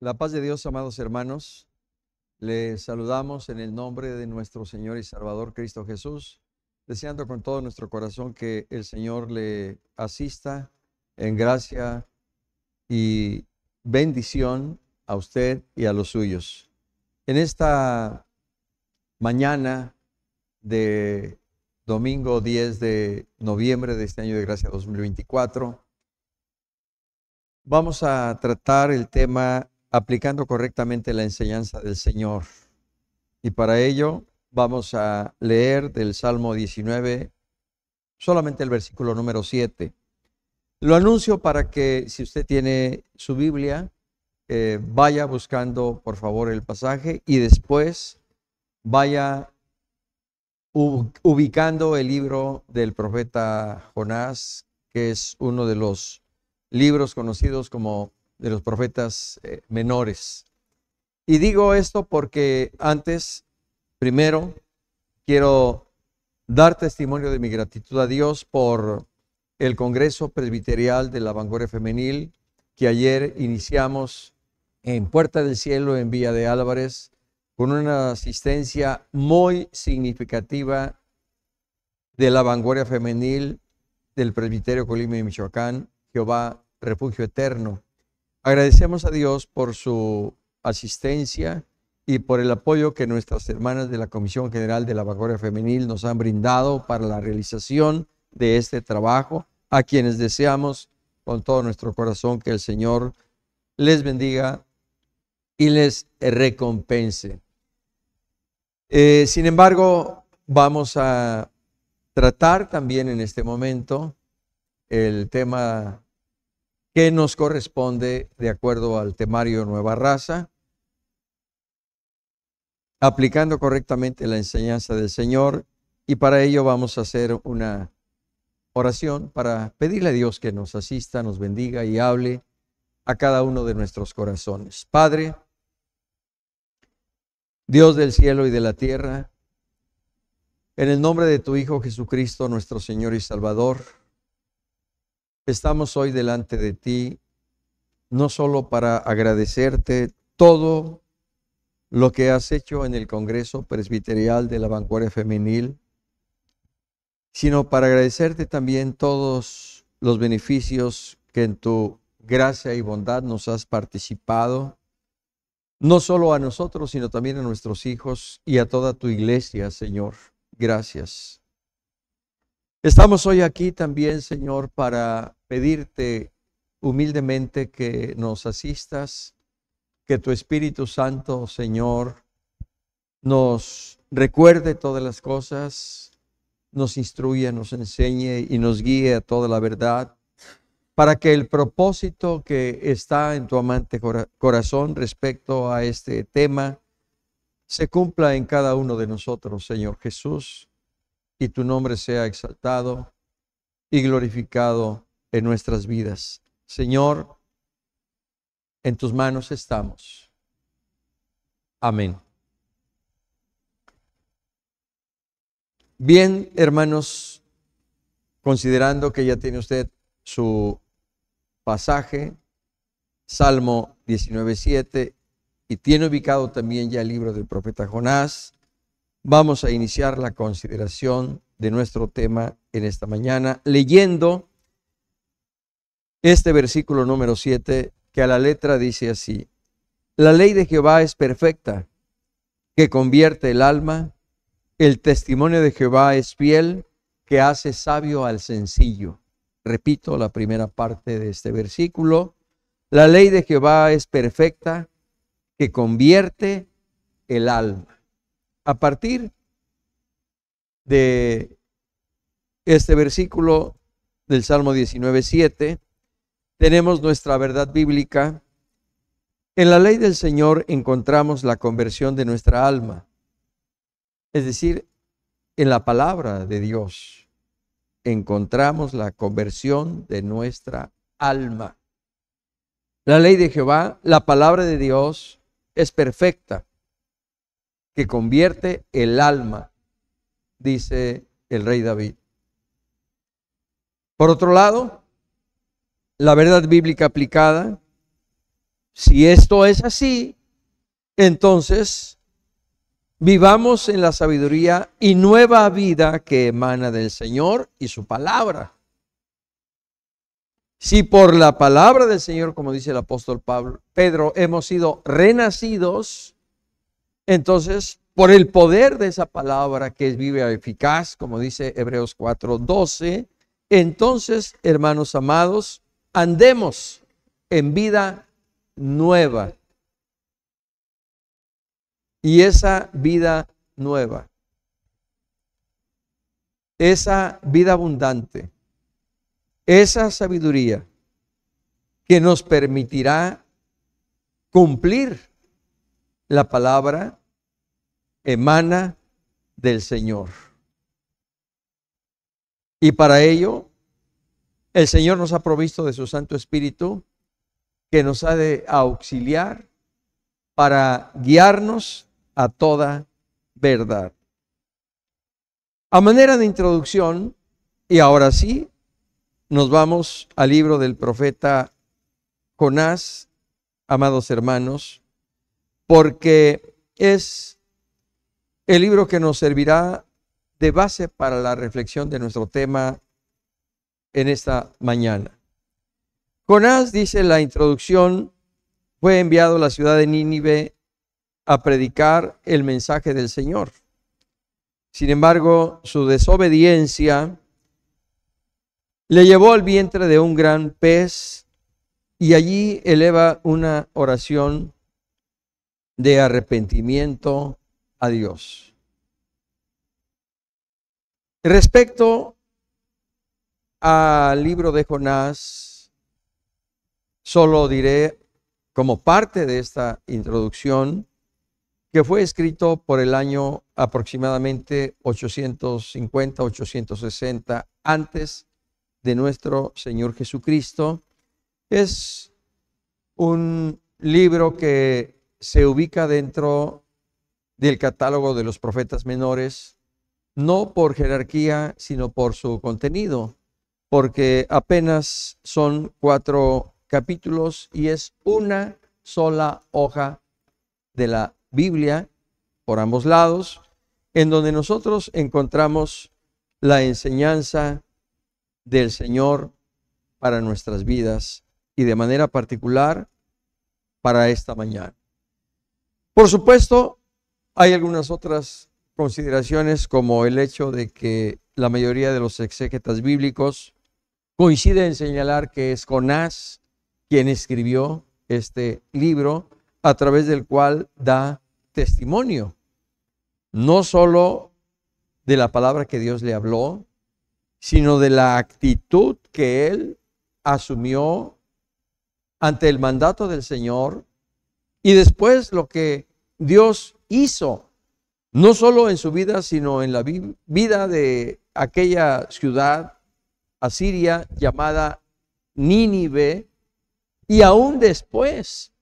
La paz de Dios, amados hermanos, les saludamos en el nombre de nuestro Señor y Salvador Cristo Jesús, deseando con todo nuestro corazón que el Señor le asista en gracia y bendición a usted y a los suyos. En esta mañana de domingo 10 de noviembre de este año de gracia 2024, vamos a tratar el tema aplicando correctamente la enseñanza del Señor. Y para ello vamos a leer del Salmo 19, solamente el versículo número 7. Lo anuncio para que si usted tiene su Biblia, eh, vaya buscando por favor el pasaje y después vaya ubicando el libro del profeta Jonás, que es uno de los libros conocidos como de los profetas eh, menores. Y digo esto porque antes, primero, quiero dar testimonio de mi gratitud a Dios por el Congreso Presbiterial de la Vanguardia Femenil que ayer iniciamos en Puerta del Cielo, en Villa de Álvarez, con una asistencia muy significativa de la Vanguardia Femenil del Presbiterio Colima de Michoacán, Jehová Refugio Eterno. Agradecemos a Dios por su asistencia y por el apoyo que nuestras hermanas de la Comisión General de la Vagoria Femenil nos han brindado para la realización de este trabajo, a quienes deseamos con todo nuestro corazón que el Señor les bendiga y les recompense. Eh, sin embargo, vamos a tratar también en este momento el tema que nos corresponde de acuerdo al temario Nueva Raza, aplicando correctamente la enseñanza del Señor y para ello vamos a hacer una oración para pedirle a Dios que nos asista, nos bendiga y hable a cada uno de nuestros corazones. Padre, Dios del cielo y de la tierra, en el nombre de tu Hijo Jesucristo, nuestro Señor y Salvador, estamos hoy delante de ti, no solo para agradecerte todo lo que has hecho en el Congreso Presbiterial de la Vanguardia Femenil, sino para agradecerte también todos los beneficios que en tu gracia y bondad nos has participado, no solo a nosotros, sino también a nuestros hijos y a toda tu iglesia, Señor. Gracias. Estamos hoy aquí también, Señor, para pedirte humildemente que nos asistas, que tu Espíritu Santo, Señor, nos recuerde todas las cosas, nos instruya, nos enseñe y nos guíe a toda la verdad, para que el propósito que está en tu amante corazón respecto a este tema se cumpla en cada uno de nosotros, Señor Jesús y tu nombre sea exaltado y glorificado en nuestras vidas. Señor, en tus manos estamos. Amén. Bien, hermanos, considerando que ya tiene usted su pasaje, Salmo 19.7, y tiene ubicado también ya el libro del profeta Jonás, Vamos a iniciar la consideración de nuestro tema en esta mañana leyendo este versículo número 7 que a la letra dice así, la ley de Jehová es perfecta, que convierte el alma, el testimonio de Jehová es fiel, que hace sabio al sencillo. Repito la primera parte de este versículo, la ley de Jehová es perfecta, que convierte el alma a partir de este versículo del Salmo 7, tenemos nuestra verdad bíblica. En la ley del Señor encontramos la conversión de nuestra alma, es decir, en la palabra de Dios encontramos la conversión de nuestra alma. La ley de Jehová, la palabra de Dios, es perfecta, que convierte el alma, dice el rey David. Por otro lado, la verdad bíblica aplicada, si esto es así, entonces vivamos en la sabiduría y nueva vida que emana del Señor y su palabra. Si por la palabra del Señor, como dice el apóstol Pablo, Pedro, hemos sido renacidos, entonces, por el poder de esa palabra que es viva eficaz, como dice Hebreos 4:12, entonces, hermanos amados, andemos en vida nueva. Y esa vida nueva, esa vida abundante, esa sabiduría que nos permitirá cumplir la palabra emana del Señor. Y para ello, el Señor nos ha provisto de su Santo Espíritu que nos ha de auxiliar para guiarnos a toda verdad. A manera de introducción, y ahora sí, nos vamos al libro del profeta Jonás, amados hermanos, porque es el libro que nos servirá de base para la reflexión de nuestro tema en esta mañana. Jonás, dice la introducción, fue enviado a la ciudad de Nínive a predicar el mensaje del Señor. Sin embargo, su desobediencia le llevó al vientre de un gran pez y allí eleva una oración de arrepentimiento a Dios. Respecto al libro de Jonás, solo diré como parte de esta introducción que fue escrito por el año aproximadamente 850-860 antes de nuestro Señor Jesucristo. Es un libro que se ubica dentro del catálogo de los profetas menores, no por jerarquía, sino por su contenido, porque apenas son cuatro capítulos y es una sola hoja de la Biblia por ambos lados, en donde nosotros encontramos la enseñanza del Señor para nuestras vidas y de manera particular para esta mañana. Por supuesto, hay algunas otras consideraciones como el hecho de que la mayoría de los exégetas bíblicos coinciden en señalar que es Jonás quien escribió este libro a través del cual da testimonio, no sólo de la palabra que Dios le habló, sino de la actitud que él asumió ante el mandato del Señor y después lo que Dios hizo, no solo en su vida, sino en la vida de aquella ciudad asiria llamada Nínive, y aún después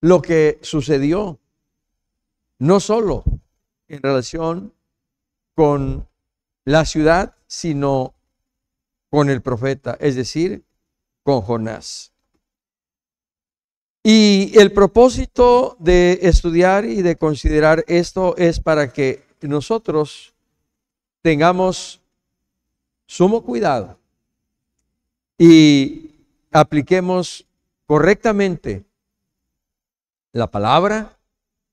lo que sucedió, no solo en relación con la ciudad, sino con el profeta, es decir, con Jonás. Y el propósito de estudiar y de considerar esto es para que nosotros tengamos sumo cuidado y apliquemos correctamente la palabra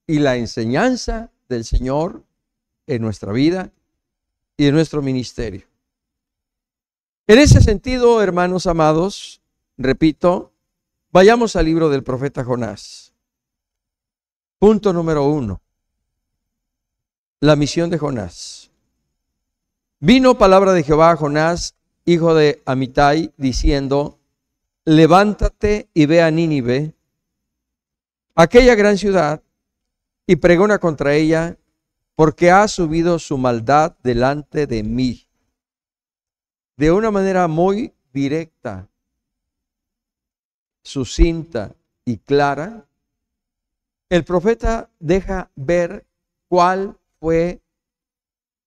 y la enseñanza del Señor en nuestra vida y en nuestro ministerio. En ese sentido, hermanos amados, repito, Vayamos al libro del profeta Jonás. Punto número uno. La misión de Jonás. Vino palabra de Jehová a Jonás, hijo de Amitai, diciendo, levántate y ve a Nínive, aquella gran ciudad, y pregona contra ella, porque ha subido su maldad delante de mí. De una manera muy directa, sucinta y clara, el profeta deja ver cuál fue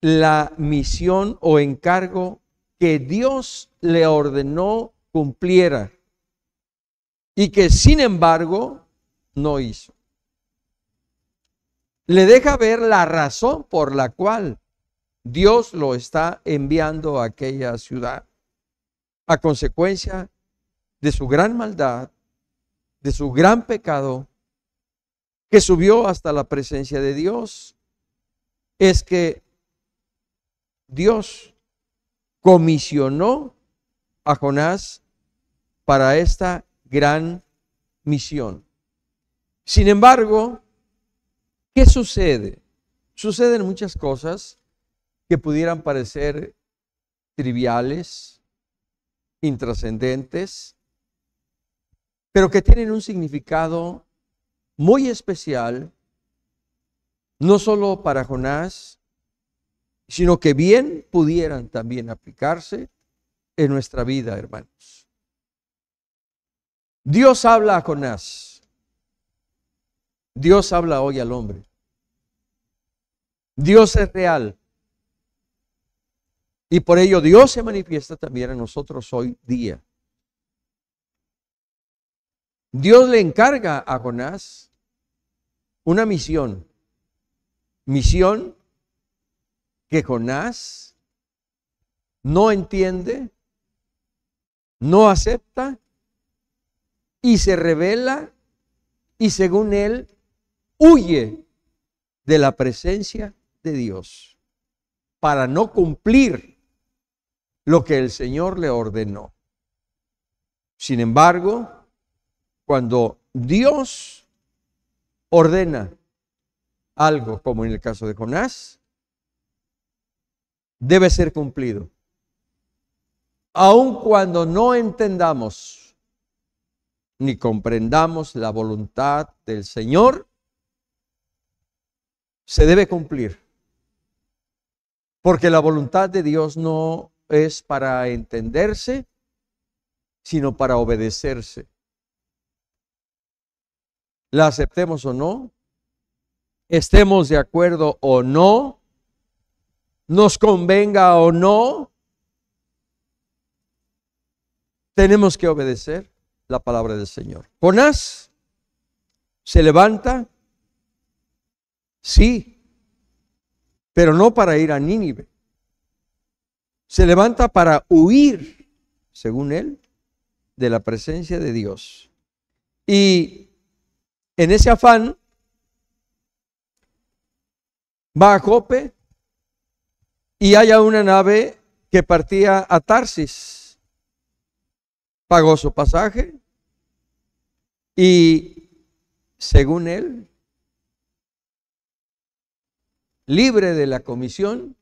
la misión o encargo que Dios le ordenó cumpliera y que sin embargo no hizo. Le deja ver la razón por la cual Dios lo está enviando a aquella ciudad. A consecuencia, de su gran maldad, de su gran pecado, que subió hasta la presencia de Dios, es que Dios comisionó a Jonás para esta gran misión. Sin embargo, ¿qué sucede? Suceden muchas cosas que pudieran parecer triviales, intrascendentes, pero que tienen un significado muy especial, no solo para Jonás, sino que bien pudieran también aplicarse en nuestra vida, hermanos. Dios habla a Jonás. Dios habla hoy al hombre. Dios es real. Y por ello Dios se manifiesta también a nosotros hoy día. Dios le encarga a Jonás una misión. Misión que Jonás no entiende, no acepta y se revela y según él huye de la presencia de Dios para no cumplir lo que el Señor le ordenó. Sin embargo, cuando Dios ordena algo, como en el caso de Jonás, debe ser cumplido. Aun cuando no entendamos ni comprendamos la voluntad del Señor, se debe cumplir. Porque la voluntad de Dios no es para entenderse, sino para obedecerse la aceptemos o no, estemos de acuerdo o no, nos convenga o no, tenemos que obedecer la palabra del Señor. Jonás se levanta, sí, pero no para ir a Nínive. Se levanta para huir, según él, de la presencia de Dios. Y en ese afán va a Jope y haya una nave que partía a Tarsis. Pagó su pasaje y, según él, libre de la comisión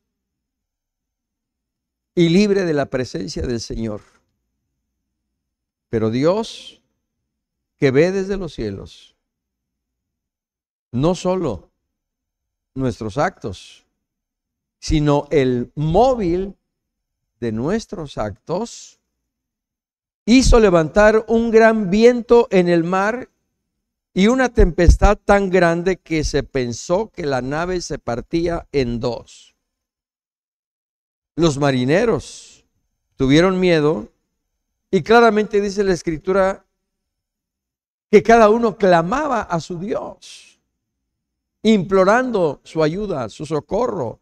y libre de la presencia del Señor. Pero Dios, que ve desde los cielos, no solo nuestros actos, sino el móvil de nuestros actos, hizo levantar un gran viento en el mar y una tempestad tan grande que se pensó que la nave se partía en dos. Los marineros tuvieron miedo y claramente dice la escritura que cada uno clamaba a su Dios implorando su ayuda, su socorro.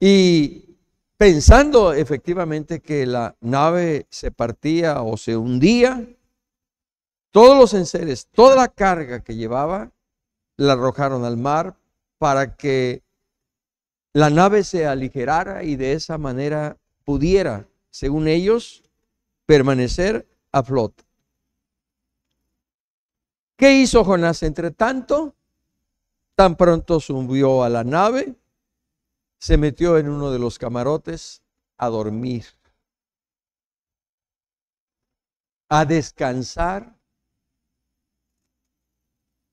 Y pensando efectivamente que la nave se partía o se hundía, todos los enseres, toda la carga que llevaba, la arrojaron al mar para que la nave se aligerara y de esa manera pudiera, según ellos, permanecer a flote. ¿Qué hizo Jonás entre tanto? Tan pronto subió a la nave, se metió en uno de los camarotes a dormir, a descansar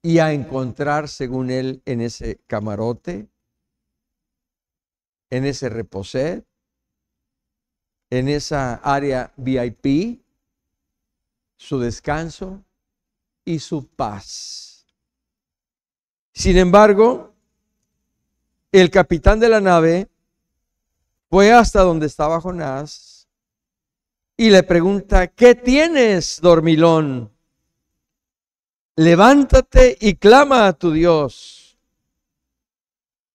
y a encontrar, según él, en ese camarote, en ese reposé, en esa área VIP, su descanso y su paz. Sin embargo, el capitán de la nave fue hasta donde estaba Jonás y le pregunta, ¿qué tienes, dormilón? Levántate y clama a tu Dios.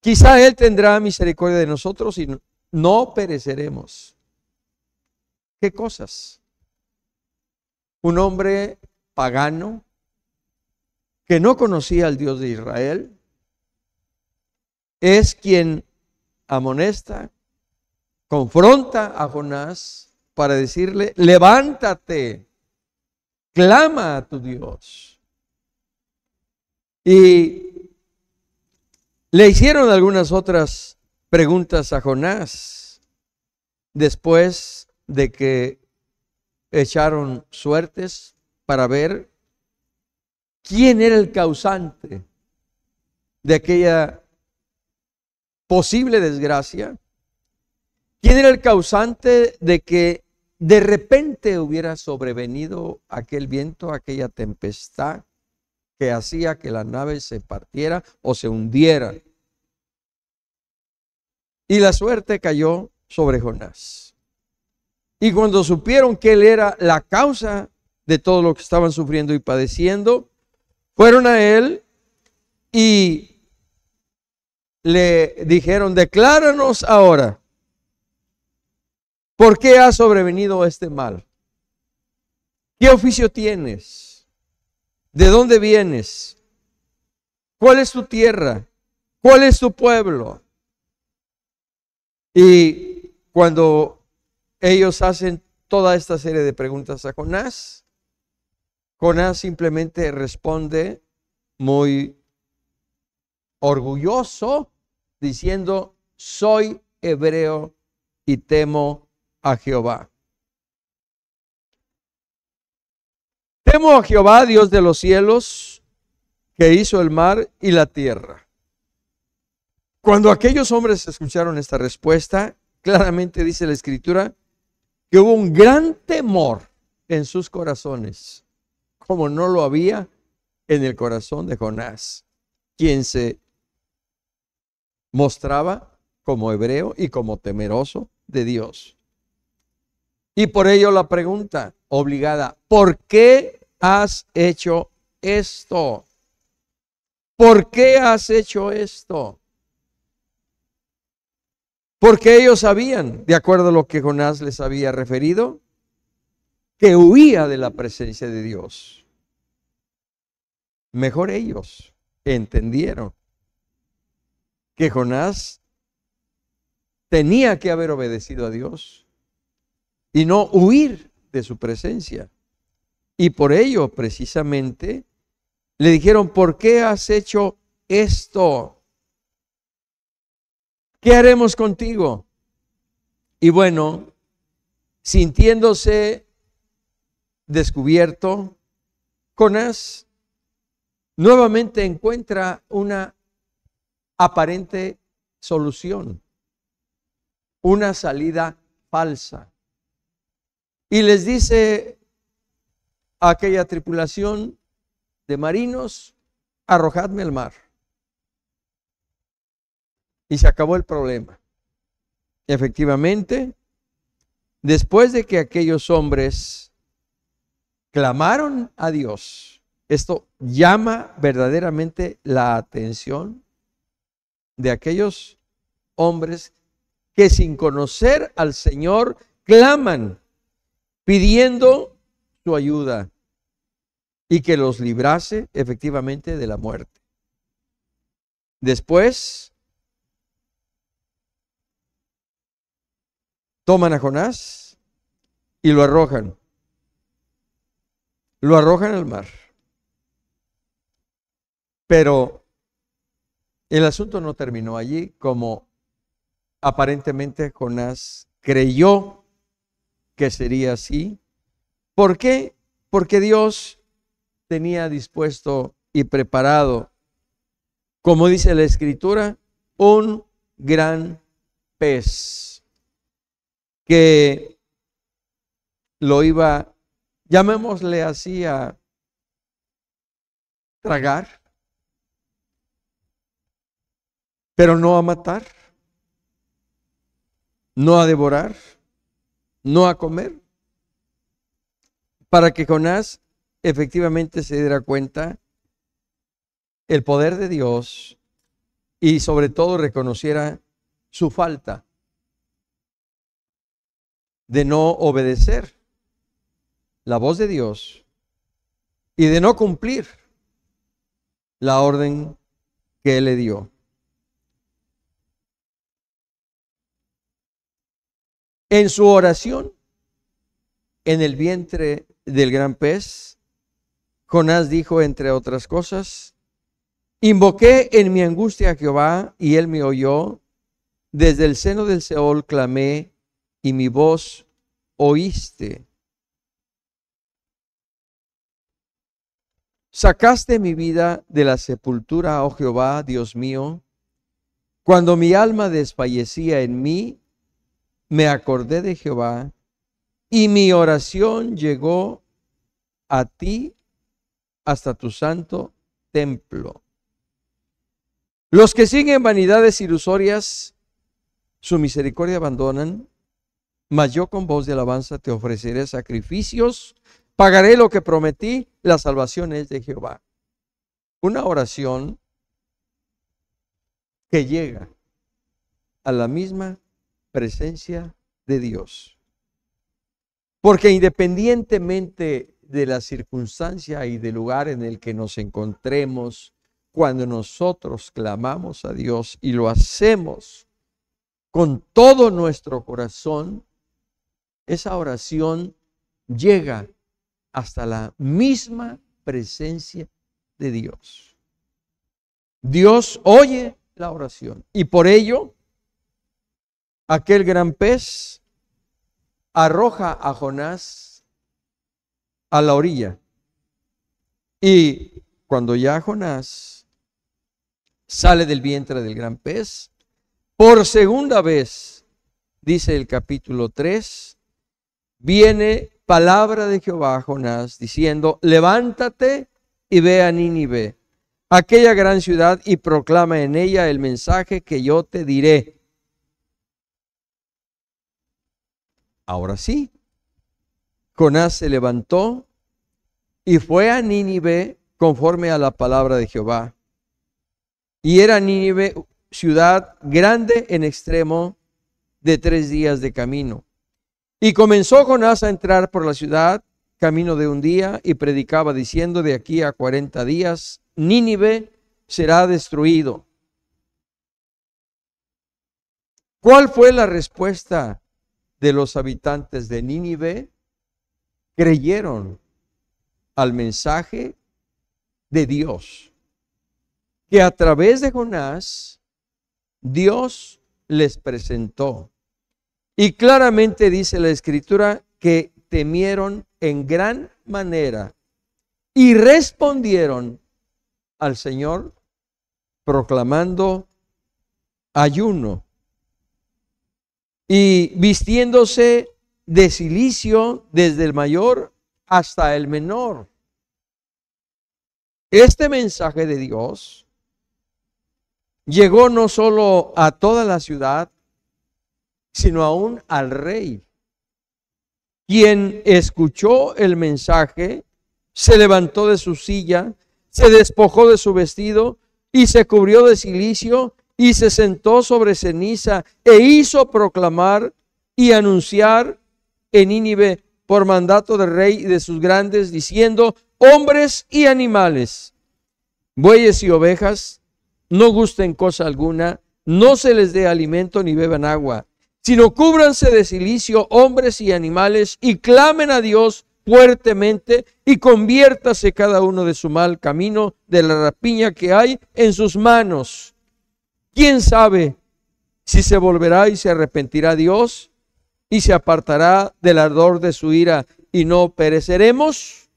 Quizá Él tendrá misericordia de nosotros y no pereceremos. ¿Qué cosas? Un hombre pagano, que no conocía al Dios de Israel, es quien amonesta, confronta a Jonás para decirle, levántate, clama a tu Dios. Y le hicieron algunas otras preguntas a Jonás después de que echaron suertes para ver quién era el causante de aquella posible desgracia, quién era el causante de que de repente hubiera sobrevenido aquel viento, aquella tempestad que hacía que la nave se partiera o se hundiera. Y la suerte cayó sobre Jonás. Y cuando supieron que él era la causa de todo lo que estaban sufriendo y padeciendo, fueron a él y le dijeron, decláranos ahora, ¿por qué ha sobrevenido este mal? ¿Qué oficio tienes? ¿De dónde vienes? ¿Cuál es tu tierra? ¿Cuál es tu pueblo? Y cuando ellos hacen toda esta serie de preguntas a Jonás, Jonás simplemente responde muy orgulloso diciendo, soy hebreo y temo a Jehová. Temo a Jehová, Dios de los cielos, que hizo el mar y la tierra. Cuando aquellos hombres escucharon esta respuesta, claramente dice la escritura que hubo un gran temor en sus corazones como no lo había en el corazón de Jonás, quien se mostraba como hebreo y como temeroso de Dios. Y por ello la pregunta obligada, ¿por qué has hecho esto? ¿Por qué has hecho esto? Porque ellos sabían, de acuerdo a lo que Jonás les había referido, que huía de la presencia de Dios. Mejor ellos entendieron que Jonás tenía que haber obedecido a Dios y no huir de su presencia. Y por ello, precisamente, le dijeron, ¿por qué has hecho esto? ¿Qué haremos contigo? Y bueno, sintiéndose descubierto, Conás nuevamente encuentra una aparente solución, una salida falsa. Y les dice a aquella tripulación de marinos, arrojadme al mar. Y se acabó el problema. Efectivamente, después de que aquellos hombres clamaron a Dios. Esto llama verdaderamente la atención de aquellos hombres que sin conocer al Señor claman pidiendo su ayuda y que los librase efectivamente de la muerte. Después toman a Jonás y lo arrojan lo arrojan al mar. Pero el asunto no terminó allí como aparentemente Jonás creyó que sería así. ¿Por qué? Porque Dios tenía dispuesto y preparado, como dice la escritura, un gran pez que lo iba llamémosle así a tragar, pero no a matar, no a devorar, no a comer, para que Jonás efectivamente se diera cuenta el poder de Dios y sobre todo reconociera su falta de no obedecer la voz de Dios y de no cumplir la orden que Él le dio. En su oración, en el vientre del gran pez, Jonás dijo, entre otras cosas, invoqué en mi angustia a Jehová y él me oyó, desde el seno del Seol clamé y mi voz oíste. Sacaste mi vida de la sepultura, oh Jehová, Dios mío. Cuando mi alma desfallecía en mí, me acordé de Jehová y mi oración llegó a ti hasta tu santo templo. Los que siguen vanidades ilusorias, su misericordia abandonan, mas yo con voz de alabanza te ofreceré sacrificios pagaré lo que prometí, la salvación es de Jehová. Una oración que llega a la misma presencia de Dios. Porque independientemente de la circunstancia y del lugar en el que nos encontremos, cuando nosotros clamamos a Dios y lo hacemos con todo nuestro corazón, esa oración llega hasta la misma presencia de Dios. Dios oye la oración y por ello aquel gran pez arroja a Jonás a la orilla. Y cuando ya Jonás sale del vientre del gran pez, por segunda vez, dice el capítulo 3, viene palabra de Jehová a Jonás, diciendo, levántate y ve a Nínive, aquella gran ciudad, y proclama en ella el mensaje que yo te diré. Ahora sí, Jonás se levantó y fue a Nínive conforme a la palabra de Jehová. Y era Nínive ciudad grande en extremo de tres días de camino. Y comenzó Jonás a entrar por la ciudad, camino de un día, y predicaba diciendo, de aquí a cuarenta días, Nínive será destruido. ¿Cuál fue la respuesta de los habitantes de Nínive? Creyeron al mensaje de Dios, que a través de Jonás Dios les presentó y claramente dice la escritura que temieron en gran manera y respondieron al Señor proclamando ayuno y vistiéndose de silicio desde el mayor hasta el menor. Este mensaje de Dios llegó no solo a toda la ciudad, sino aún al rey. Quien escuchó el mensaje se levantó de su silla, se despojó de su vestido y se cubrió de silicio y se sentó sobre ceniza e hizo proclamar y anunciar en Ínive por mandato del rey y de sus grandes, diciendo, hombres y animales, bueyes y ovejas, no gusten cosa alguna, no se les dé alimento ni beban agua sino cúbranse de silicio hombres y animales y clamen a Dios fuertemente y conviértase cada uno de su mal camino, de la rapiña que hay en sus manos. ¿Quién sabe si se volverá y se arrepentirá Dios y se apartará del ardor de su ira y no pereceremos?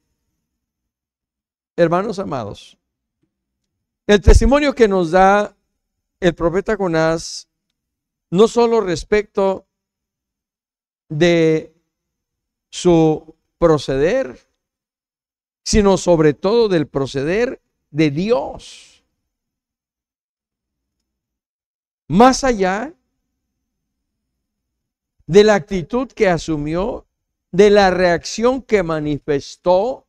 Hermanos amados, el testimonio que nos da el profeta Jonás no solo respecto de su proceder, sino sobre todo del proceder de Dios. Más allá de la actitud que asumió, de la reacción que manifestó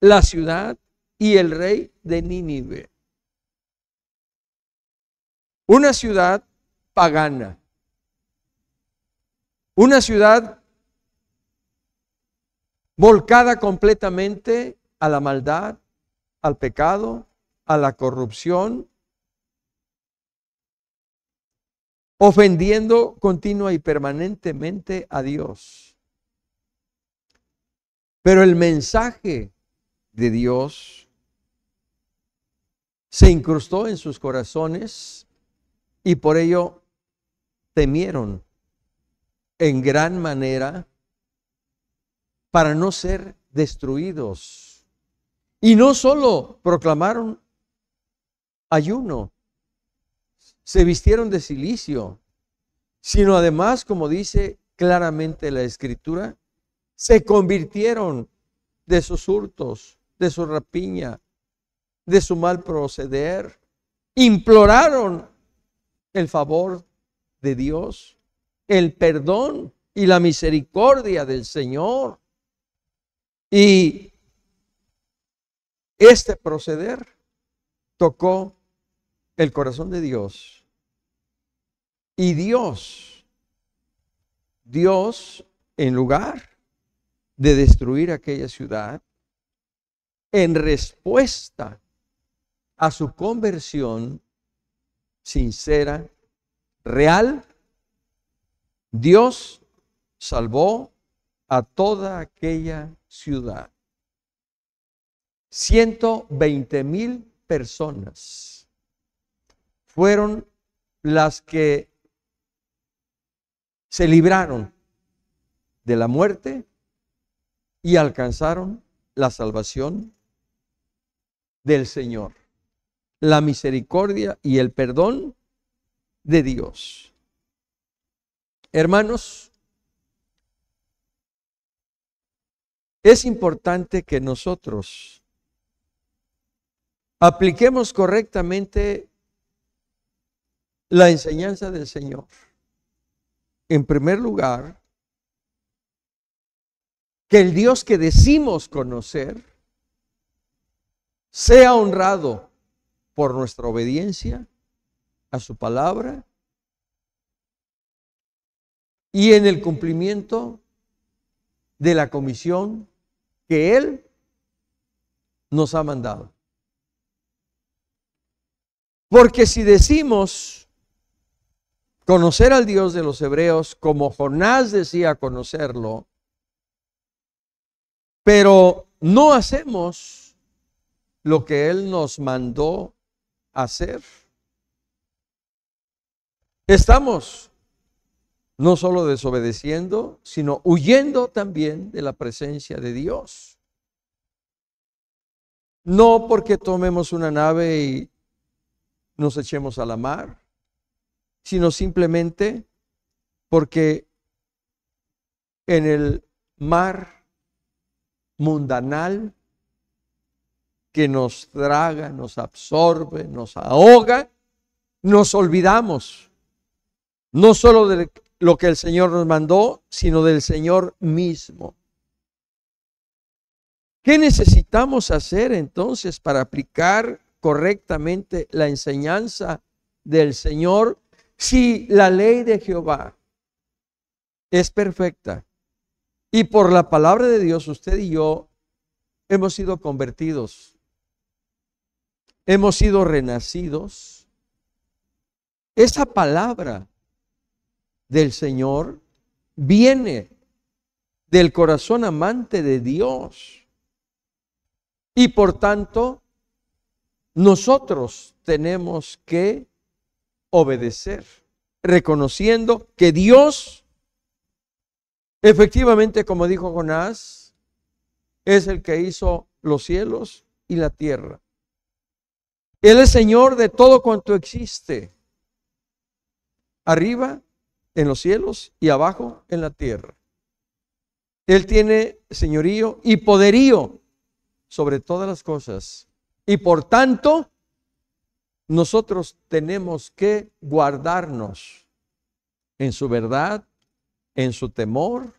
la ciudad y el rey de Nínive. Una ciudad pagana. Una ciudad volcada completamente a la maldad, al pecado, a la corrupción, ofendiendo continua y permanentemente a Dios. Pero el mensaje de Dios se incrustó en sus corazones y por ello temieron en gran manera para no ser destruidos. Y no solo proclamaron ayuno, se vistieron de silicio, sino además, como dice claramente la escritura, se convirtieron de sus hurtos, de su rapiña, de su mal proceder, imploraron el favor de Dios, el perdón y la misericordia del Señor. Y este proceder tocó el corazón de Dios. Y Dios, Dios, en lugar de destruir aquella ciudad, en respuesta a su conversión sincera real, Dios salvó a toda aquella ciudad. 120 mil personas fueron las que se libraron de la muerte y alcanzaron la salvación del Señor. La misericordia y el perdón de Dios. Hermanos, es importante que nosotros apliquemos correctamente la enseñanza del Señor. En primer lugar, que el Dios que decimos conocer sea honrado por nuestra obediencia a su palabra y en el cumplimiento de la comisión que Él nos ha mandado. Porque si decimos conocer al Dios de los hebreos como Jonás decía conocerlo, pero no hacemos lo que Él nos mandó hacer, Estamos no solo desobedeciendo, sino huyendo también de la presencia de Dios. No porque tomemos una nave y nos echemos a la mar, sino simplemente porque en el mar mundanal que nos traga, nos absorbe, nos ahoga, nos olvidamos no solo de lo que el Señor nos mandó, sino del Señor mismo. ¿Qué necesitamos hacer entonces para aplicar correctamente la enseñanza del Señor si la ley de Jehová es perfecta? Y por la palabra de Dios, usted y yo hemos sido convertidos, hemos sido renacidos. Esa palabra del Señor viene del corazón amante de Dios. Y por tanto, nosotros tenemos que obedecer, reconociendo que Dios, efectivamente, como dijo Jonás, es el que hizo los cielos y la tierra. Él es Señor de todo cuanto existe, arriba en los cielos y abajo en la tierra. Él tiene señorío y poderío sobre todas las cosas. Y por tanto, nosotros tenemos que guardarnos en su verdad, en su temor,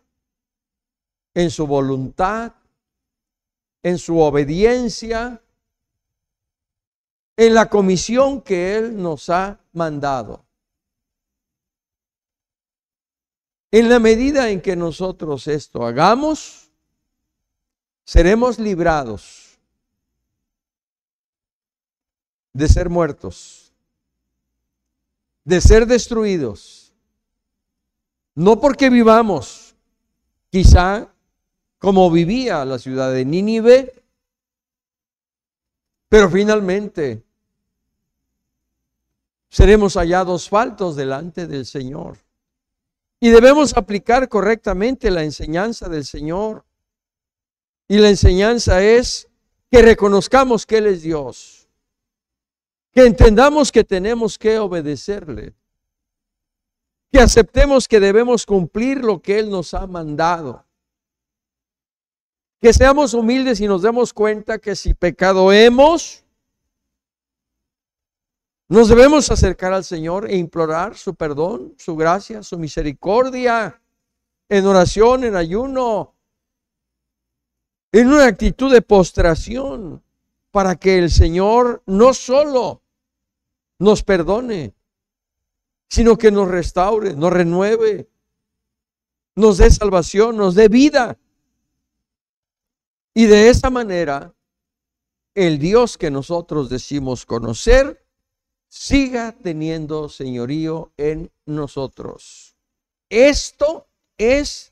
en su voluntad, en su obediencia, en la comisión que Él nos ha mandado. En la medida en que nosotros esto hagamos, seremos librados de ser muertos, de ser destruidos, no porque vivamos, quizá como vivía la ciudad de Nínive, pero finalmente seremos hallados faltos delante del Señor. Y debemos aplicar correctamente la enseñanza del Señor. Y la enseñanza es que reconozcamos que Él es Dios, que entendamos que tenemos que obedecerle, que aceptemos que debemos cumplir lo que Él nos ha mandado, que seamos humildes y nos demos cuenta que si pecado hemos, nos debemos acercar al Señor e implorar su perdón, su gracia, su misericordia, en oración, en ayuno, en una actitud de postración, para que el Señor no solo nos perdone, sino que nos restaure, nos renueve, nos dé salvación, nos dé vida. Y de esa manera, el Dios que nosotros decimos conocer, siga teniendo señorío en nosotros. Esto es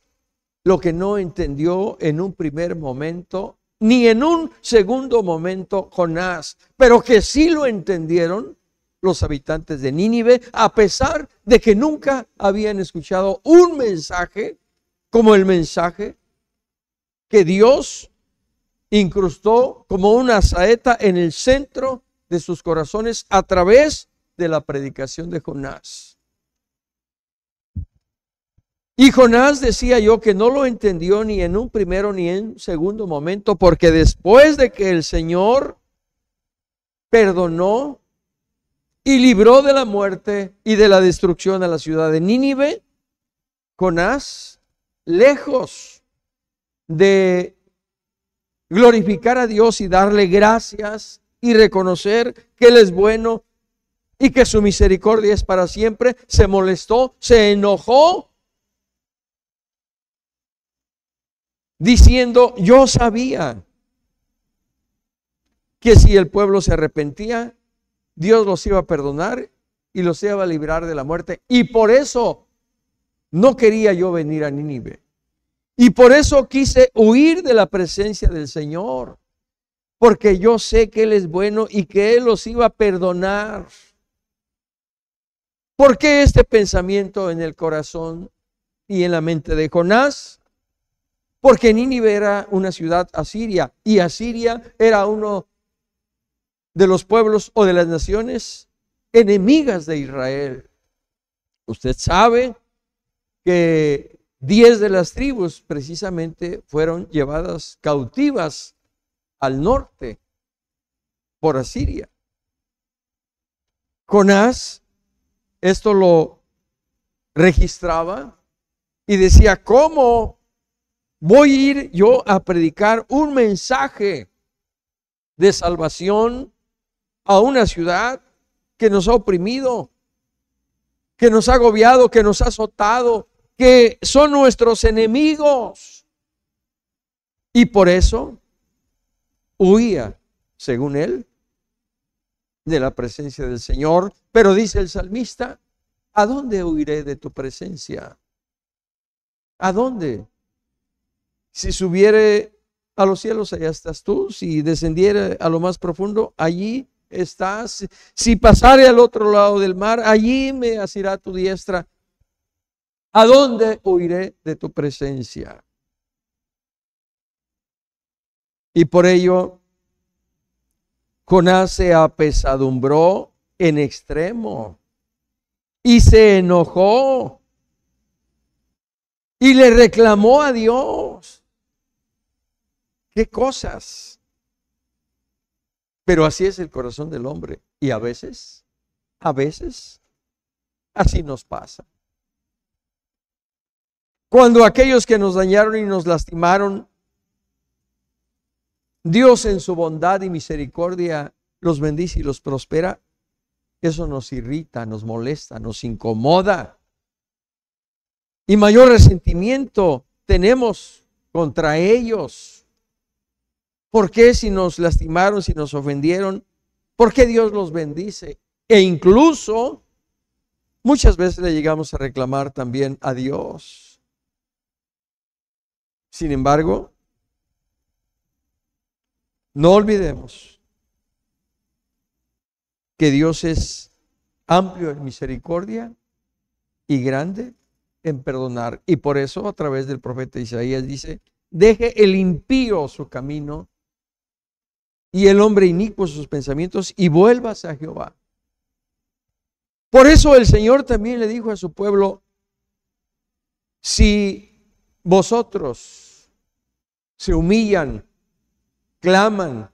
lo que no entendió en un primer momento, ni en un segundo momento Jonás, pero que sí lo entendieron los habitantes de Nínive, a pesar de que nunca habían escuchado un mensaje como el mensaje que Dios incrustó como una saeta en el centro de sus corazones a través de la predicación de Jonás. Y Jonás decía yo que no lo entendió ni en un primero ni en un segundo momento, porque después de que el Señor perdonó y libró de la muerte y de la destrucción a la ciudad de Nínive, Jonás, lejos de glorificar a Dios y darle gracias y reconocer que Él es bueno y que su misericordia es para siempre, se molestó, se enojó, diciendo, yo sabía que si el pueblo se arrepentía, Dios los iba a perdonar y los iba a librar de la muerte. Y por eso no quería yo venir a Nínive. Y por eso quise huir de la presencia del Señor porque yo sé que Él es bueno y que Él los iba a perdonar. ¿Por qué este pensamiento en el corazón y en la mente de Jonás? Porque Nínive era una ciudad asiria y Asiria era uno de los pueblos o de las naciones enemigas de Israel. Usted sabe que diez de las tribus precisamente fueron llevadas cautivas al norte por Asiria. Conás esto lo registraba y decía, ¿cómo voy a ir yo a predicar un mensaje de salvación a una ciudad que nos ha oprimido, que nos ha agobiado, que nos ha azotado, que son nuestros enemigos? Y por eso huía, según él, de la presencia del Señor. Pero dice el salmista, ¿a dónde huiré de tu presencia? ¿A dónde? Si subiere a los cielos, allá estás tú. Si descendiere a lo más profundo, allí estás. Si pasare al otro lado del mar, allí me asirá tu diestra. ¿A dónde huiré de tu presencia? Y por ello, Jonás se apesadumbró en extremo y se enojó y le reclamó a Dios. ¿Qué cosas? Pero así es el corazón del hombre. Y a veces, a veces, así nos pasa. Cuando aquellos que nos dañaron y nos lastimaron Dios en su bondad y misericordia los bendice y los prospera, eso nos irrita, nos molesta, nos incomoda. Y mayor resentimiento tenemos contra ellos. ¿Por qué si nos lastimaron, si nos ofendieron? ¿Por qué Dios los bendice? E incluso muchas veces le llegamos a reclamar también a Dios. Sin embargo, no olvidemos que Dios es amplio en misericordia y grande en perdonar. Y por eso a través del profeta Isaías dice, deje el impío su camino y el hombre inicuo sus pensamientos y vuélvase a Jehová. Por eso el Señor también le dijo a su pueblo, si vosotros se humillan claman,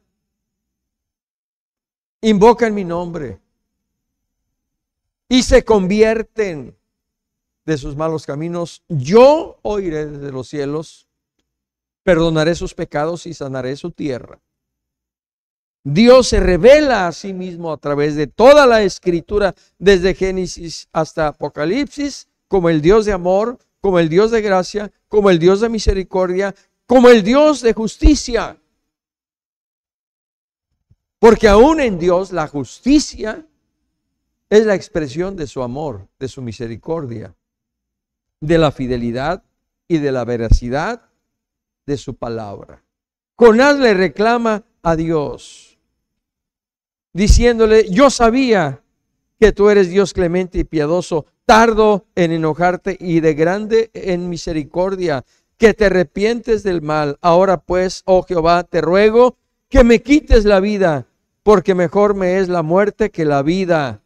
invocan mi nombre y se convierten de sus malos caminos, yo oiré desde los cielos, perdonaré sus pecados y sanaré su tierra. Dios se revela a sí mismo a través de toda la escritura, desde Génesis hasta Apocalipsis, como el Dios de amor, como el Dios de gracia, como el Dios de misericordia, como el Dios de justicia. Porque aún en Dios la justicia es la expresión de su amor, de su misericordia, de la fidelidad y de la veracidad de su palabra. Con le reclama a Dios, diciéndole, yo sabía que tú eres Dios clemente y piadoso, tardo en enojarte y de grande en misericordia, que te arrepientes del mal. Ahora pues, oh Jehová, te ruego que me quites la vida porque mejor me es la muerte que la vida.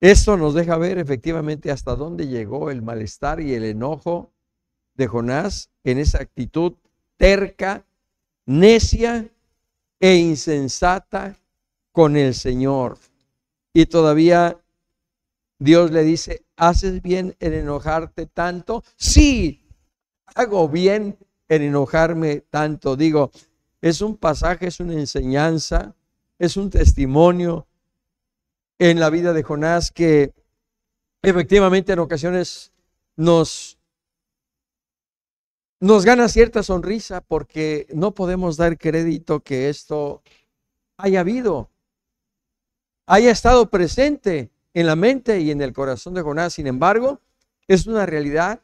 Esto nos deja ver efectivamente hasta dónde llegó el malestar y el enojo de Jonás en esa actitud terca, necia e insensata con el Señor. Y todavía Dios le dice, ¿haces bien en enojarte tanto? Sí, hago bien en enojarme tanto. Digo, es un pasaje, es una enseñanza, es un testimonio en la vida de Jonás que efectivamente en ocasiones nos nos gana cierta sonrisa porque no podemos dar crédito que esto haya habido, haya estado presente en la mente y en el corazón de Jonás. Sin embargo, es una realidad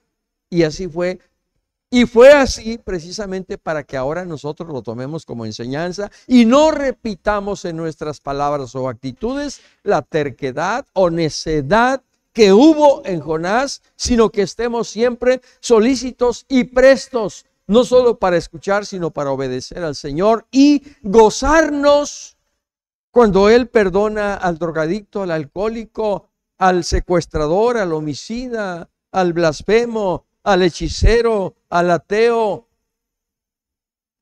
y así fue y fue así precisamente para que ahora nosotros lo tomemos como enseñanza y no repitamos en nuestras palabras o actitudes la terquedad o necedad que hubo en Jonás, sino que estemos siempre solícitos y prestos, no solo para escuchar, sino para obedecer al Señor y gozarnos cuando Él perdona al drogadicto, al alcohólico, al secuestrador, al homicida, al blasfemo, al hechicero, al ateo.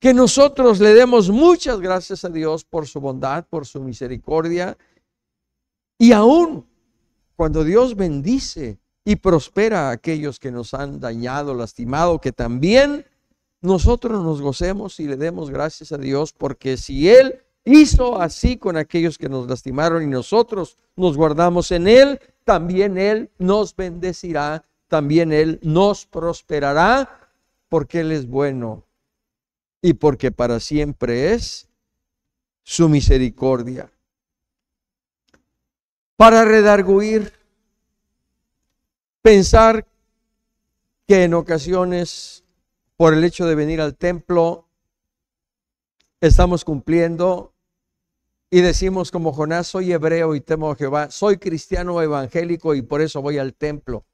Que nosotros le demos muchas gracias a Dios por su bondad, por su misericordia. Y aún cuando Dios bendice y prospera a aquellos que nos han dañado, lastimado, que también nosotros nos gocemos y le demos gracias a Dios porque si Él hizo así con aquellos que nos lastimaron y nosotros nos guardamos en Él, también Él nos bendecirá también Él nos prosperará porque Él es bueno y porque para siempre es su misericordia. Para redarguir, pensar que en ocasiones, por el hecho de venir al templo, estamos cumpliendo y decimos como Jonás, soy hebreo y temo a Jehová, soy cristiano evangélico y por eso voy al templo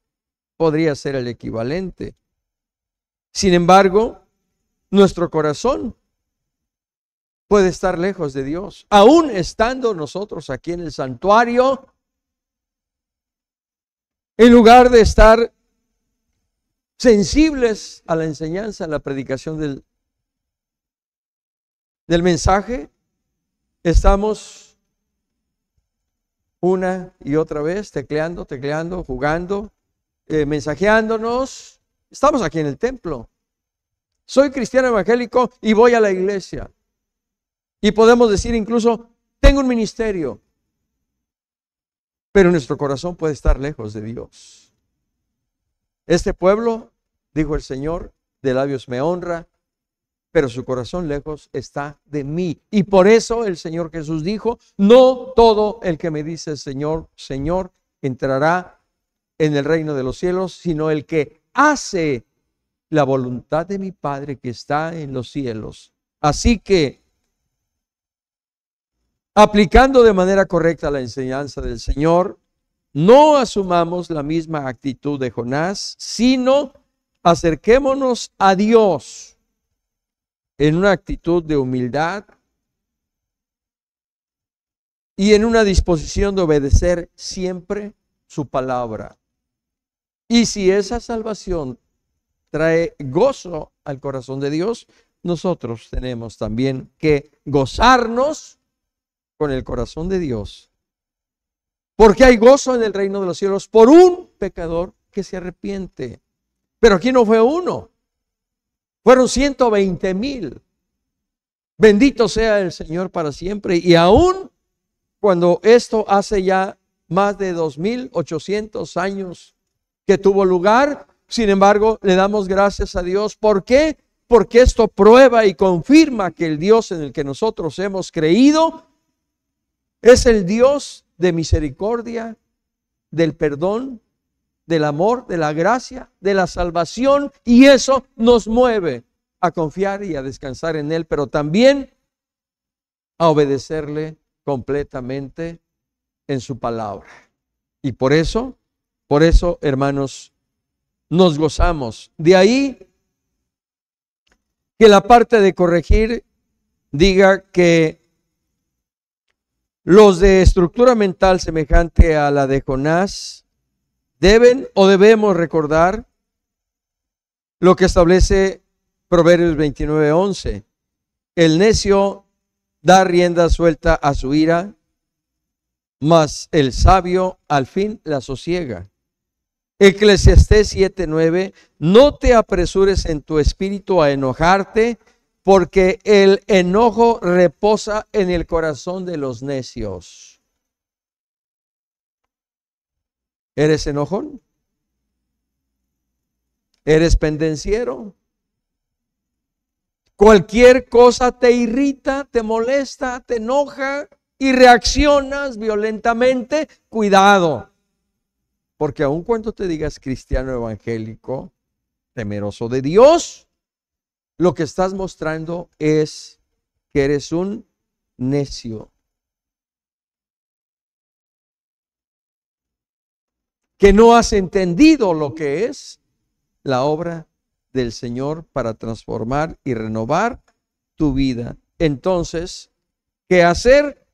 podría ser el equivalente. Sin embargo, nuestro corazón puede estar lejos de Dios, aún estando nosotros aquí en el santuario, en lugar de estar sensibles a la enseñanza, a la predicación del, del mensaje, estamos una y otra vez tecleando, tecleando, jugando, eh, mensajeándonos. Estamos aquí en el templo. Soy cristiano evangélico y voy a la iglesia. Y podemos decir incluso, tengo un ministerio. Pero nuestro corazón puede estar lejos de Dios. Este pueblo, dijo el Señor, de labios me honra, pero su corazón lejos está de mí. Y por eso el Señor Jesús dijo, no todo el que me dice Señor, Señor, entrará en el reino de los cielos, sino el que hace la voluntad de mi Padre que está en los cielos. Así que, aplicando de manera correcta la enseñanza del Señor, no asumamos la misma actitud de Jonás, sino acerquémonos a Dios en una actitud de humildad y en una disposición de obedecer siempre su palabra. Y si esa salvación trae gozo al corazón de Dios, nosotros tenemos también que gozarnos con el corazón de Dios. Porque hay gozo en el reino de los cielos por un pecador que se arrepiente. Pero aquí no fue uno, fueron 120 mil. Bendito sea el Señor para siempre. Y aún cuando esto hace ya más de 2.800 años que tuvo lugar. Sin embargo, le damos gracias a Dios. ¿Por qué? Porque esto prueba y confirma que el Dios en el que nosotros hemos creído es el Dios de misericordia, del perdón, del amor, de la gracia, de la salvación. Y eso nos mueve a confiar y a descansar en Él, pero también a obedecerle completamente en su palabra. Y por eso por eso, hermanos, nos gozamos. De ahí que la parte de corregir diga que los de estructura mental semejante a la de Jonás deben o debemos recordar lo que establece Proverbios 29:11. El necio da rienda suelta a su ira, mas el sabio al fin la sosiega. Eclesiastés 7:9, no te apresures en tu espíritu a enojarte, porque el enojo reposa en el corazón de los necios. ¿Eres enojón? ¿Eres pendenciero? Cualquier cosa te irrita, te molesta, te enoja y reaccionas violentamente. Cuidado. Porque aun cuando te digas cristiano evangélico, temeroso de Dios, lo que estás mostrando es que eres un necio. Que no has entendido lo que es la obra del Señor para transformar y renovar tu vida. Entonces, ¿qué hacer?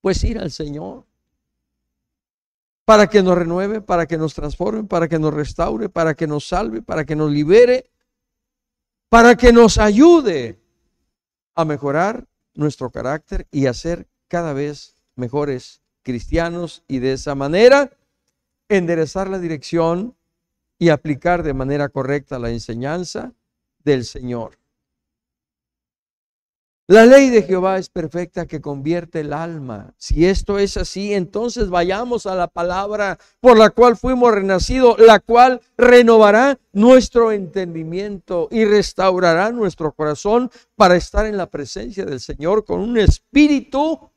Pues ir al Señor para que nos renueve, para que nos transforme, para que nos restaure, para que nos salve, para que nos libere, para que nos ayude a mejorar nuestro carácter y a ser cada vez mejores cristianos y de esa manera enderezar la dirección y aplicar de manera correcta la enseñanza del Señor. La ley de Jehová es perfecta que convierte el alma. Si esto es así, entonces vayamos a la palabra por la cual fuimos renacidos, la cual renovará nuestro entendimiento y restaurará nuestro corazón para estar en la presencia del Señor con un espíritu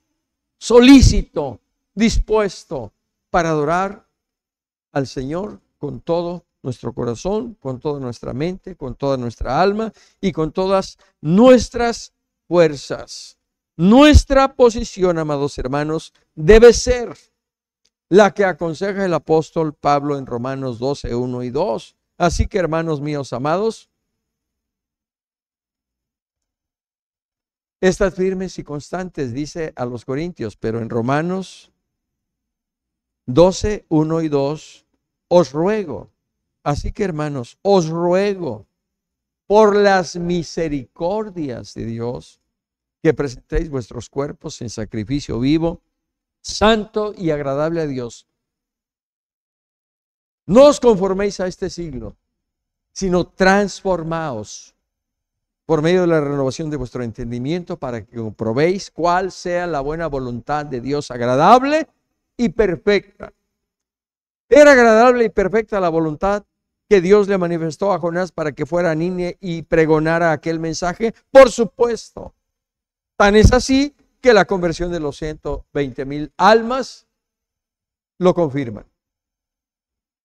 solícito, dispuesto para adorar al Señor con todo nuestro corazón, con toda nuestra mente, con toda nuestra alma y con todas nuestras fuerzas. Nuestra posición, amados hermanos, debe ser la que aconseja el apóstol Pablo en Romanos 12, 1 y 2. Así que, hermanos míos amados, Estad firmes y constantes, dice a los Corintios, pero en Romanos 12, 1 y 2, os ruego. Así que hermanos, os ruego por las misericordias de Dios que presentéis vuestros cuerpos en sacrificio vivo, santo y agradable a Dios. No os conforméis a este signo sino transformaos por medio de la renovación de vuestro entendimiento para que comprobéis cuál sea la buena voluntad de Dios agradable y perfecta. Era agradable y perfecta la voluntad que Dios le manifestó a Jonás para que fuera niña y pregonara aquel mensaje, por supuesto. Tan es así que la conversión de los 120 mil almas lo confirman.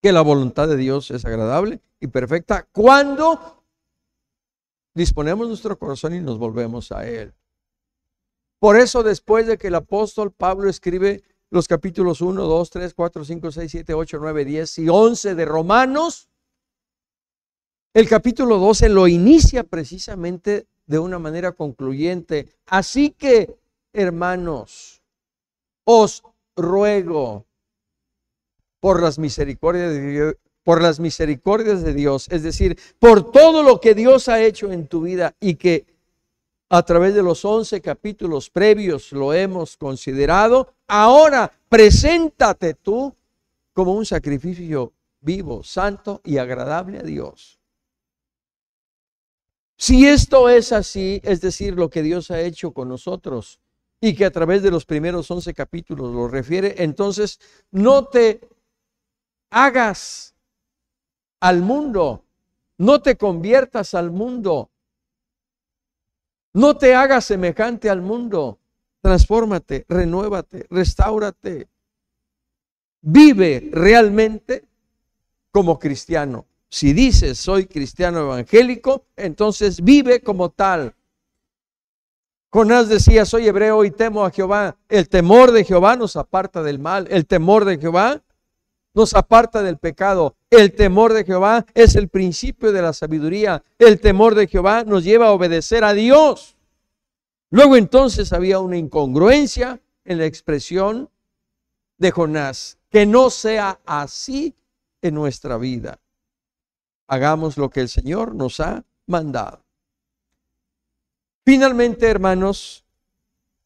Que la voluntad de Dios es agradable y perfecta cuando disponemos nuestro corazón y nos volvemos a Él. Por eso después de que el apóstol Pablo escribe los capítulos 1, 2, 3, 4, 5, 6, 7, 8, 9, 10 y 11 de Romanos, el capítulo 12 lo inicia precisamente de una manera concluyente. Así que, hermanos, os ruego por las misericordias de Dios, por las misericordias de Dios, es decir, por todo lo que Dios ha hecho en tu vida y que a través de los 11 capítulos previos lo hemos considerado, ahora preséntate tú como un sacrificio vivo, santo y agradable a Dios. Si esto es así, es decir, lo que Dios ha hecho con nosotros y que a través de los primeros 11 capítulos lo refiere, entonces no te hagas al mundo, no te conviertas al mundo, no te hagas semejante al mundo, transfórmate, renuévate, restaurate, vive realmente como cristiano. Si dices soy cristiano evangélico, entonces vive como tal. Jonás decía, soy hebreo y temo a Jehová. El temor de Jehová nos aparta del mal. El temor de Jehová nos aparta del pecado. El temor de Jehová es el principio de la sabiduría. El temor de Jehová nos lleva a obedecer a Dios. Luego entonces había una incongruencia en la expresión de Jonás. Que no sea así en nuestra vida hagamos lo que el Señor nos ha mandado. Finalmente, hermanos,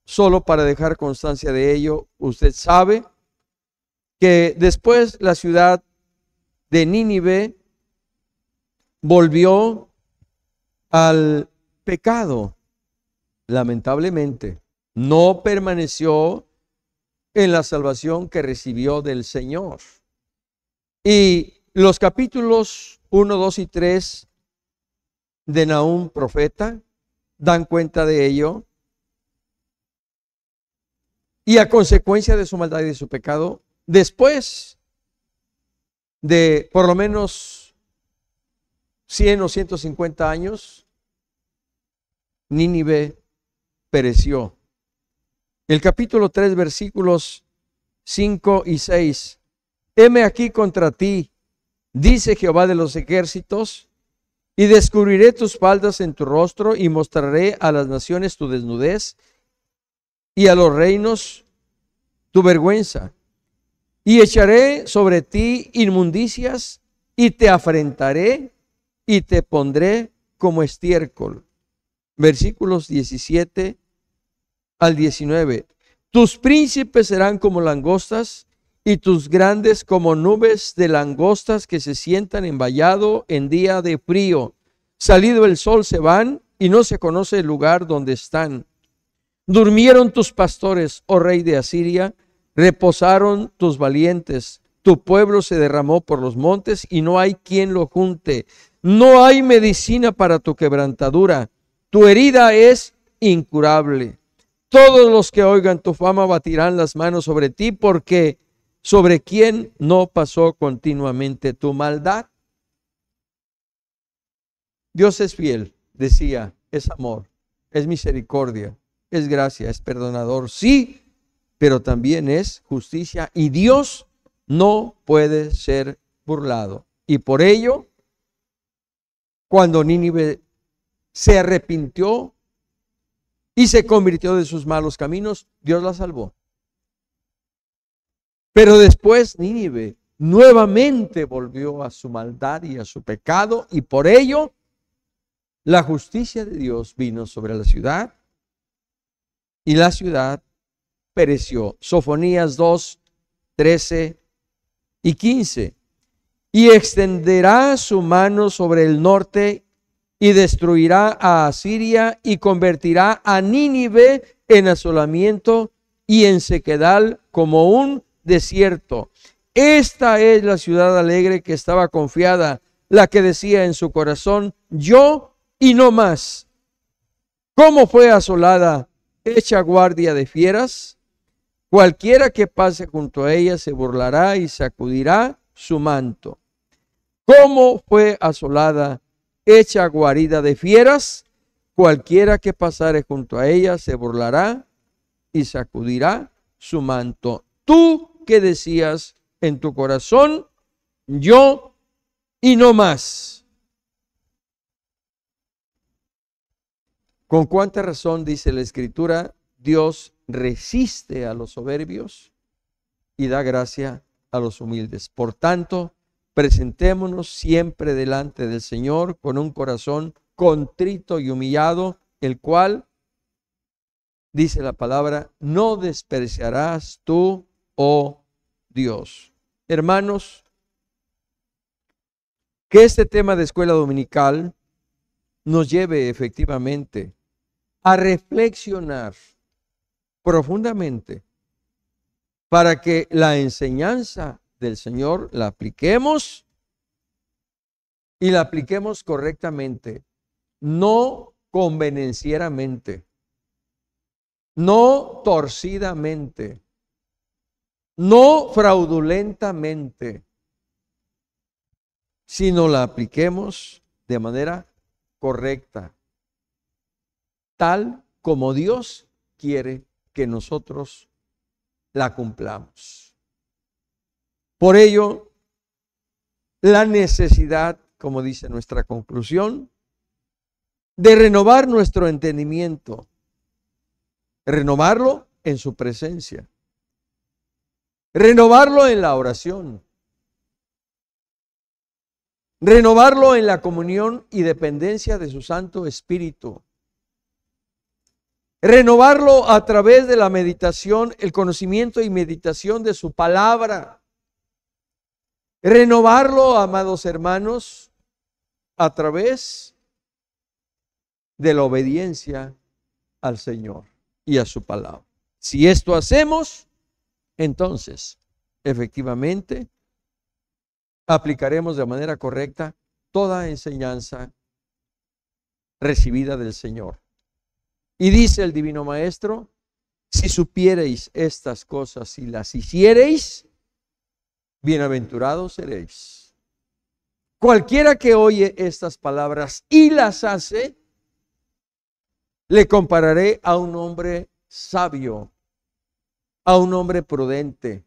solo para dejar constancia de ello, usted sabe que después la ciudad de Nínive volvió al pecado, lamentablemente. No permaneció en la salvación que recibió del Señor. Y los capítulos 1, 2 y 3 de Naúm profeta dan cuenta de ello. Y a consecuencia de su maldad y de su pecado, después de por lo menos 100 o 150 años, Nínive pereció. El capítulo 3, versículos 5 y 6. Heme aquí contra ti, dice Jehová de los ejércitos, y descubriré tus faldas en tu rostro y mostraré a las naciones tu desnudez y a los reinos tu vergüenza. Y echaré sobre ti inmundicias y te afrentaré y te pondré como estiércol. Versículos 17 al 19. Tus príncipes serán como langostas y tus grandes como nubes de langostas que se sientan en vallado en día de frío. Salido el sol se van y no se conoce el lugar donde están. Durmieron tus pastores, oh rey de Asiria, reposaron tus valientes. Tu pueblo se derramó por los montes y no hay quien lo junte. No hay medicina para tu quebrantadura. Tu herida es incurable. Todos los que oigan tu fama batirán las manos sobre ti porque sobre quién no pasó continuamente tu maldad. Dios es fiel, decía, es amor, es misericordia, es gracia, es perdonador, sí, pero también es justicia y Dios no puede ser burlado. Y por ello, cuando Nínive se arrepintió y se convirtió de sus malos caminos, Dios la salvó. Pero después Nínive nuevamente volvió a su maldad y a su pecado y por ello la justicia de Dios vino sobre la ciudad y la ciudad pereció. Sofonías 2, 13 y 15. Y extenderá su mano sobre el norte y destruirá a Asiria y convertirá a Nínive en asolamiento y en sequedal como un desierto. Esta es la ciudad alegre que estaba confiada, la que decía en su corazón, yo y no más. ¿Cómo fue asolada, hecha guardia de fieras? Cualquiera que pase junto a ella se burlará y sacudirá su manto. ¿Cómo fue asolada, hecha guarida de fieras? Cualquiera que pasare junto a ella se burlará y sacudirá su manto. Tú que decías en tu corazón, yo y no más. ¿Con cuánta razón dice la escritura, Dios resiste a los soberbios y da gracia a los humildes? Por tanto, presentémonos siempre delante del Señor con un corazón contrito y humillado, el cual, dice la palabra, no despreciarás tú oh Dios. Hermanos, que este tema de escuela dominical nos lleve efectivamente a reflexionar profundamente para que la enseñanza del Señor la apliquemos y la apliquemos correctamente, no convenencieramente, no torcidamente, no fraudulentamente, sino la apliquemos de manera correcta, tal como Dios quiere que nosotros la cumplamos. Por ello, la necesidad, como dice nuestra conclusión, de renovar nuestro entendimiento, renovarlo en su presencia. Renovarlo en la oración. Renovarlo en la comunión y dependencia de su Santo Espíritu. Renovarlo a través de la meditación, el conocimiento y meditación de su palabra. Renovarlo, amados hermanos, a través de la obediencia al Señor y a su palabra. Si esto hacemos, entonces, efectivamente, aplicaremos de manera correcta toda enseñanza recibida del Señor. Y dice el Divino Maestro, si supierais estas cosas y las hiciereis, bienaventurados seréis. Cualquiera que oye estas palabras y las hace, le compararé a un hombre sabio a un hombre prudente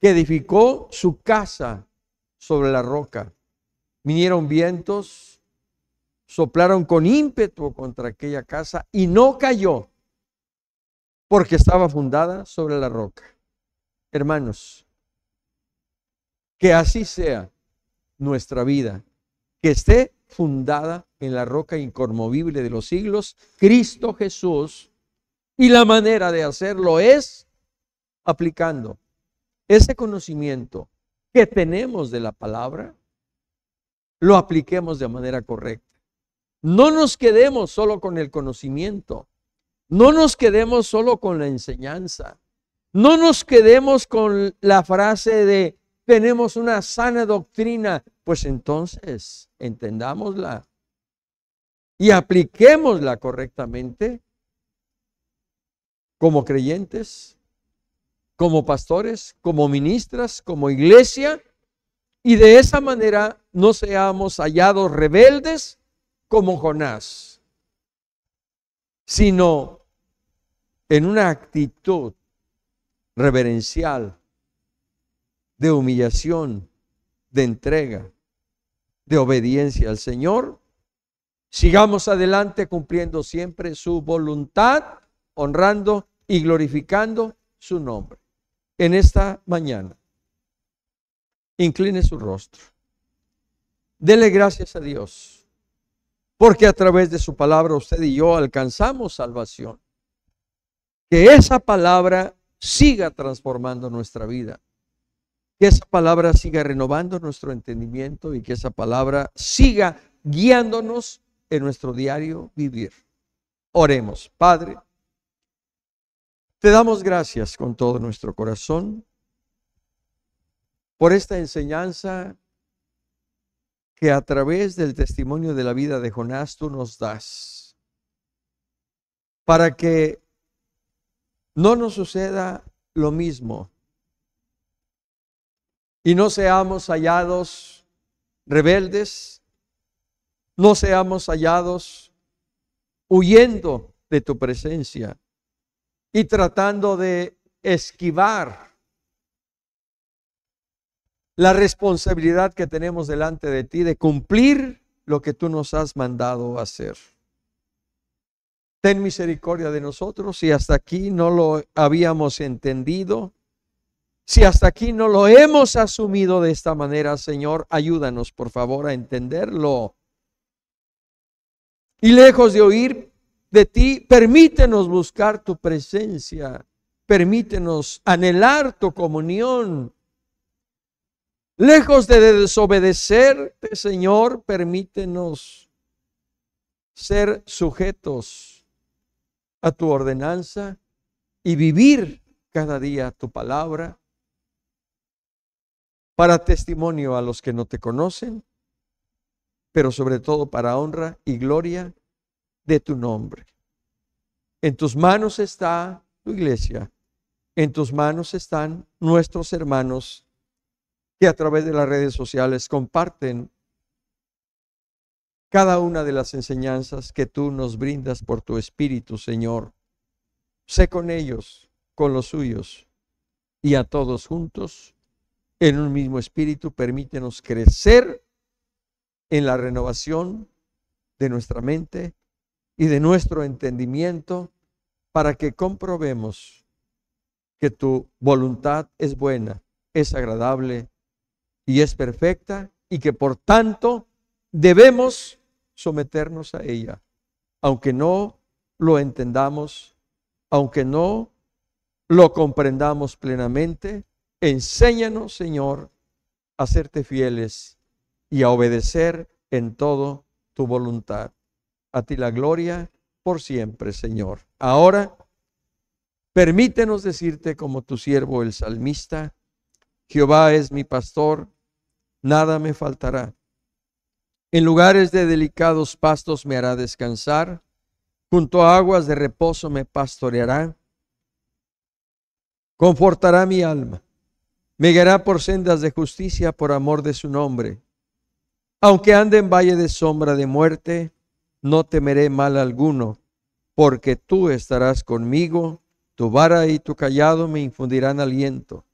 que edificó su casa sobre la roca. Vinieron vientos, soplaron con ímpetu contra aquella casa y no cayó porque estaba fundada sobre la roca. Hermanos, que así sea nuestra vida, que esté fundada en la roca inconmovible de los siglos, Cristo Jesús, y la manera de hacerlo es aplicando ese conocimiento que tenemos de la palabra, lo apliquemos de manera correcta. No nos quedemos solo con el conocimiento, no nos quedemos solo con la enseñanza, no nos quedemos con la frase de tenemos una sana doctrina, pues entonces entendámosla y apliquémosla correctamente como creyentes como pastores, como ministras, como iglesia, y de esa manera no seamos hallados rebeldes como Jonás, sino en una actitud reverencial, de humillación, de entrega, de obediencia al Señor. Sigamos adelante cumpliendo siempre su voluntad, honrando y glorificando su nombre en esta mañana, incline su rostro. Dele gracias a Dios, porque a través de su palabra usted y yo alcanzamos salvación. Que esa palabra siga transformando nuestra vida. Que esa palabra siga renovando nuestro entendimiento y que esa palabra siga guiándonos en nuestro diario vivir. Oremos, Padre. Te damos gracias con todo nuestro corazón por esta enseñanza que a través del testimonio de la vida de Jonás tú nos das, para que no nos suceda lo mismo y no seamos hallados rebeldes, no seamos hallados huyendo de tu presencia y tratando de esquivar la responsabilidad que tenemos delante de ti de cumplir lo que tú nos has mandado hacer. Ten misericordia de nosotros si hasta aquí no lo habíamos entendido, si hasta aquí no lo hemos asumido de esta manera, Señor, ayúdanos por favor a entenderlo. Y lejos de oír de ti, permítenos buscar tu presencia, permítenos anhelar tu comunión. Lejos de desobedecerte, Señor, permítenos ser sujetos a tu ordenanza y vivir cada día tu palabra para testimonio a los que no te conocen, pero sobre todo para honra y gloria de tu nombre. En tus manos está tu iglesia, en tus manos están nuestros hermanos que a través de las redes sociales comparten cada una de las enseñanzas que tú nos brindas por tu Espíritu, Señor. Sé con ellos, con los suyos y a todos juntos, en un mismo espíritu, permítenos crecer en la renovación de nuestra mente y de nuestro entendimiento para que comprobemos que tu voluntad es buena, es agradable y es perfecta y que por tanto debemos someternos a ella, aunque no lo entendamos, aunque no lo comprendamos plenamente, enséñanos, Señor, a serte fieles y a obedecer en todo tu voluntad. A ti la gloria por siempre, Señor. Ahora, permítenos decirte como tu siervo el salmista, Jehová es mi pastor, nada me faltará. En lugares de delicados pastos me hará descansar, junto a aguas de reposo me pastoreará, confortará mi alma, me guiará por sendas de justicia por amor de su nombre. Aunque ande en valle de sombra de muerte, no temeré mal alguno, porque tú estarás conmigo, tu vara y tu callado me infundirán aliento.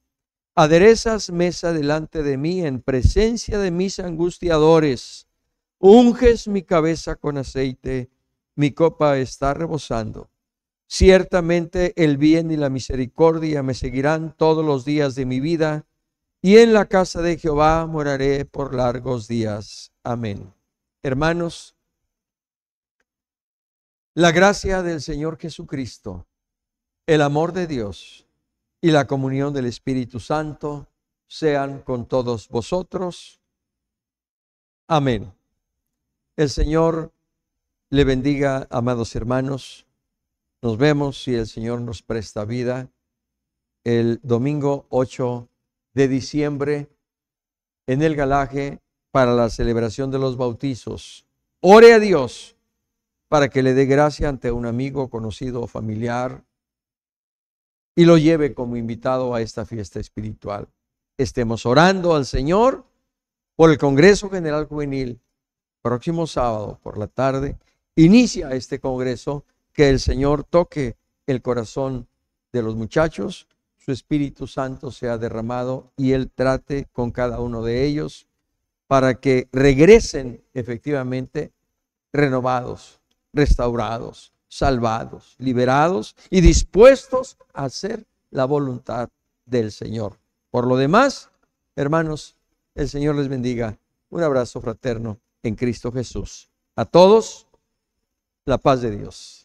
Aderezas mesa delante de mí en presencia de mis angustiadores. Unges mi cabeza con aceite, mi copa está rebosando. Ciertamente el bien y la misericordia me seguirán todos los días de mi vida, y en la casa de Jehová moraré por largos días. Amén. Hermanos, la gracia del Señor Jesucristo, el amor de Dios y la comunión del Espíritu Santo sean con todos vosotros. Amén. El Señor le bendiga, amados hermanos. Nos vemos si el Señor nos presta vida el domingo 8 de diciembre en el galaje para la celebración de los bautizos. Ore a Dios para que le dé gracia ante un amigo, conocido o familiar y lo lleve como invitado a esta fiesta espiritual. Estemos orando al Señor por el Congreso General Juvenil. Próximo sábado por la tarde inicia este Congreso. Que el Señor toque el corazón de los muchachos, su Espíritu Santo sea derramado y Él trate con cada uno de ellos para que regresen efectivamente renovados restaurados, salvados, liberados y dispuestos a hacer la voluntad del Señor. Por lo demás, hermanos, el Señor les bendiga. Un abrazo fraterno en Cristo Jesús. A todos, la paz de Dios.